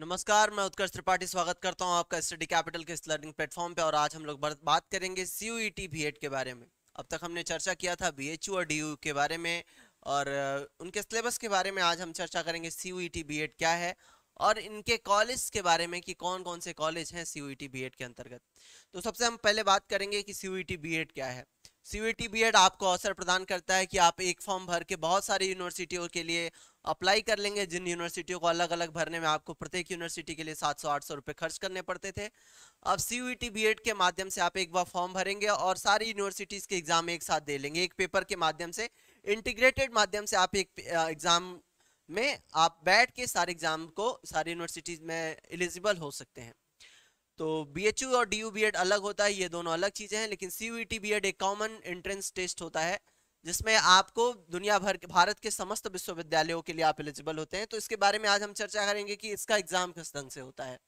नमस्कार मैं उत्कर्ष त्रिपाठी स्वागत करता हूं आपका स्टडी कैपिटल के इस लर्निंग प्लेटफॉर्म पे और आज हम लोग बात करेंगे सी यू ई के बारे में अब तक हमने चर्चा किया था यू और डी के बारे में और उनके सिलेबस के बारे में आज हम चर्चा करेंगे सी यू बीएड क्या है और इनके कॉलेज के बारे में कि कौन कौन से कॉलेज हैं सी यू बी के अंतर्गत तो सबसे हम पहले बात करेंगे कि सी यू e क्या है सी बी एड आपको अवसर प्रदान करता है कि आप एक फॉर्म भर के बहुत सारी यूनिवर्सिटियों के लिए अप्लाई कर लेंगे जिन यूनिवर्सिटियों को अलग अलग भरने में आपको प्रत्येक यूनिवर्सिटी के लिए 700 800 रुपए खर्च करने पड़ते थे अब सी बीएड के माध्यम से आप एक बार फॉर्म भरेंगे और सारी यूनिवर्सिटीज़ के एग्ज़ाम एक साथ दे लेंगे एक पेपर के माध्यम से इंटीग्रेटेड माध्यम से आप एक एग्ज़ाम में आप बैठ के सारे एग्ज़ाम को सारी यूनिवर्सिटीज़ में एलिजिबल हो सकते हैं तो बी एच यू और डी यू बी एड अलग होता है ये दोनों अलग चीज़ें हैं लेकिन C U T B Ed एक कॉमन एंट्रेंस टेस्ट होता है जिसमें आपको दुनिया भर के भारत के समस्त विश्वविद्यालयों के लिए आप एलिजिबल होते हैं तो इसके बारे में आज हम चर्चा करेंगे कि इसका एग्जाम किस ढंग से होता है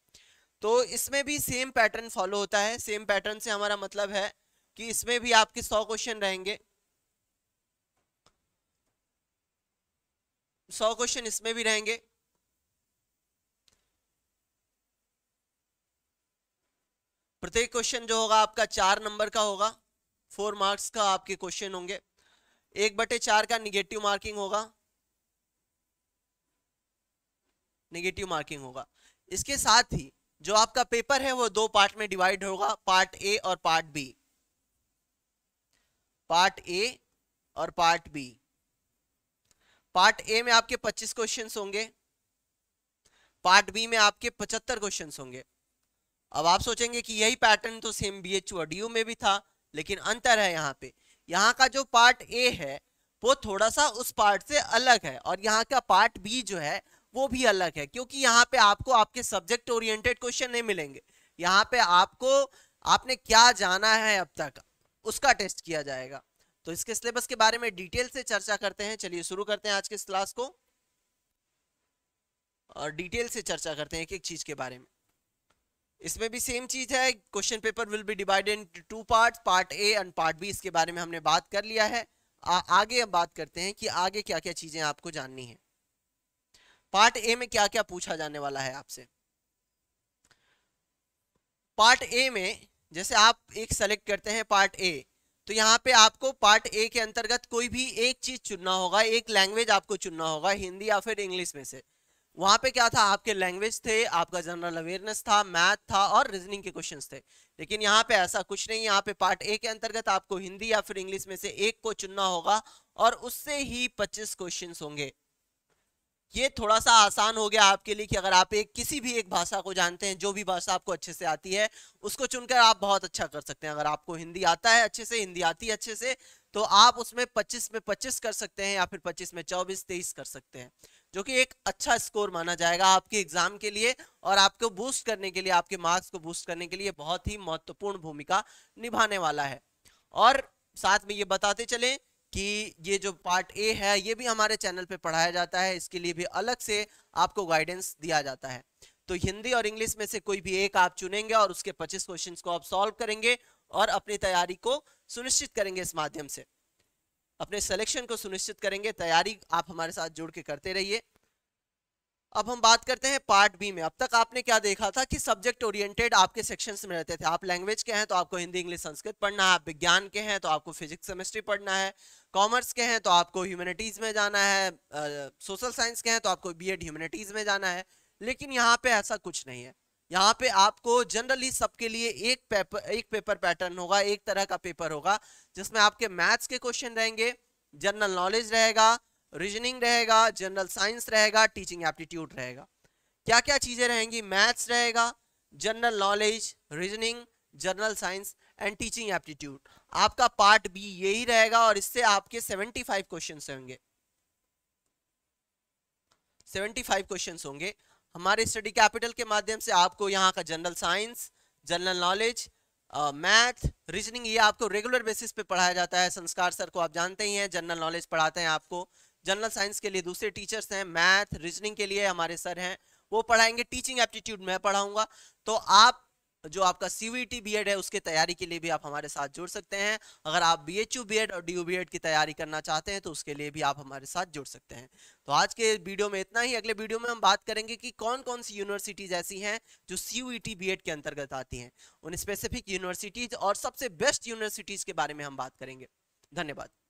तो इसमें भी सेम पैटर्न फॉलो होता है सेम पैटर्न से हमारा मतलब है कि इसमें भी आपके सौ क्वेश्चन रहेंगे सौ क्वेश्चन इसमें भी रहेंगे प्रत्येक क्वेश्चन जो होगा आपका चार नंबर का होगा फोर मार्क्स का आपके क्वेश्चन होंगे एक बटे चार का निगेटिव मार्किंग होगा निगेटिव मार्किंग होगा इसके साथ ही जो आपका पेपर है वो दो पार्ट में डिवाइड होगा पार्ट ए और पार्ट बी पार्ट ए और पार्ट बी पार्ट ए में आपके 25 क्वेश्चंस होंगे पार्ट बी में आपके 75 क्वेश्चंस होंगे अब आप सोचेंगे कि यही पैटर्न तो सेम बी एच डी में भी था लेकिन अंतर है यहाँ पे यहाँ का जो पार्ट ए है वो थोड़ा सा उस पार्ट से अलग है और यहाँ का पार्ट बी जो है वो भी अलग है क्योंकि यहाँ पे आपको आपके सब्जेक्ट ओरिएंटेड क्वेश्चन नहीं मिलेंगे यहाँ पे आपको आपने क्या जाना है अब तक उसका टेस्ट किया जाएगा तो इसके सिलेबस के बारे में डिटेल से चर्चा करते हैं चलिए शुरू करते हैं आज के क्लास को और डिटेल से चर्चा करते हैं एक एक चीज के बारे में इसमें भी सेम चीज है question paper will be divided into two part part A and part B इसके बारे में हमने बात कर लिया है आ, आगे हम बात करते हैं कि आगे क्या क्या चीजें आपको जाननी है पार्ट ए में क्या क्या पूछा जाने वाला है आपसे पार्ट ए में जैसे आप एक सेलेक्ट करते हैं पार्ट ए तो यहाँ पे आपको पार्ट ए के अंतर्गत कोई भी एक चीज चुनना होगा एक लैंग्वेज आपको चुनना होगा हिंदी या फिर इंग्लिश में से वहां पे क्या था आपके लैंग्वेज थे आपका जनरल अवेयरनेस था मैथ था और रीजनिंग के क्वेश्चंस थे लेकिन यहाँ पे ऐसा कुछ नहीं यहाँ पे पार्ट ए के अंतर्गत आपको हिंदी या फिर इंग्लिश में से एक को चुनना होगा और उससे ही पच्चीस क्वेश्चन होंगे ये थोड़ा सा आसान हो गया आपके लिए कि अगर आप एक किसी भी एक भाषा को जानते हैं जो भी भाषा आपको अच्छे से आती है उसको चुनकर आप बहुत अच्छा कर सकते हैं अगर आपको हिंदी आता है अच्छे से हिंदी आती है अच्छे से तो आप उसमें 25 में 25 कर सकते हैं या फिर 25 में 24 23 कर सकते हैं जो कि एक अच्छा स्कोर माना जाएगा आपके एग्जाम के लिए और आपको बूस्ट करने के लिए आपके मार्क्स को बूस्ट करने के लिए बहुत ही महत्वपूर्ण भूमिका निभाने वाला है और साथ में ये बताते चलें कि ये जो पार्ट ए है ये भी हमारे चैनल पे पढ़ाया जाता है इसके लिए भी अलग से आपको गाइडेंस दिया जाता है तो हिंदी और इंग्लिश में से कोई भी एक आप चुनेंगे और उसके 25 क्वेश्चंस को आप सॉल्व करेंगे और अपनी तैयारी को सुनिश्चित करेंगे इस माध्यम से अपने सिलेक्शन को सुनिश्चित करेंगे तैयारी आप हमारे साथ जुड़ के करते रहिए अब हम बात करते हैं पार्ट बी में अब तक आपने क्या देखा था कि सब्जेक्ट ओरिएंटेड आपके सेक्शंस में रहते थे आप लैंग्वेज के हैं तो आपको हिंदी इंग्लिश संस्कृत पढ़ना है आप विज्ञान के हैं तो आपको फिजिक्स केमिस्ट्री पढ़ना है कॉमर्स के हैं तो आपको ह्यूमैनिटीज में जाना है सोशल साइंस के हैं तो आपको बी ह्यूमैनिटीज में जाना है लेकिन यहाँ पे ऐसा कुछ नहीं है यहाँ पे आपको जनरली सबके लिए एक पेपर एक पेपर पैटर्न होगा एक तरह का पेपर होगा जिसमें आपके मैथ्स के क्वेश्चन रहेंगे जनरल नॉलेज रहेगा रीजनिंग रहेगा जनरल साइंस रहेगा टीचिंग एप्टीट्यूड रहेगा क्या क्या चीज़ें रहेंगी मैथ्स रहेगा general knowledge reasoning general science and teaching aptitude आपका पार्ट बी यही रहेगा और इससे आपके 75 क्वेश्चंस होंगे 75 क्वेश्चंस होंगे हमारे स्टडी कैपिटल के माध्यम से आपको यहाँ का general science general knowledge math reasoning ये आपको रेगुलर बेसिस पे पढ़ाया जाता है संस्कार सर को आप जानते ही हैं जनरल नॉलेज पढ़ाते हैं आपको जनरल साइंस के लिए दूसरे टीचर्स हैं मैथ रीजनिंग के लिए हमारे सर हैं वो पढ़ाएंगे टीचिंग एप्टीट्यूड मैं पढ़ाऊंगा तो आप जो आपका C V T B Ed है उसके तैयारी के लिए भी आप हमारे साथ जुड़ सकते हैं अगर आप B H U B Ed और डी यू बी एड की तैयारी करना चाहते हैं तो उसके लिए भी आप हमारे साथ जुड़ सकते हैं तो आज के वीडियो में इतना ही अगले वीडियो में हम बात करेंगे कि कौन कौन सी यूनिवर्सिटीज़ ऐसी हैं जो सी टी बी एड के अंतर्गत आती हैं उन स्पेसिफिक यूनिवर्सिटीज़ और सबसे बेस्ट यूनिवर्सिटीज़ के बारे में हम बात करेंगे धन्यवाद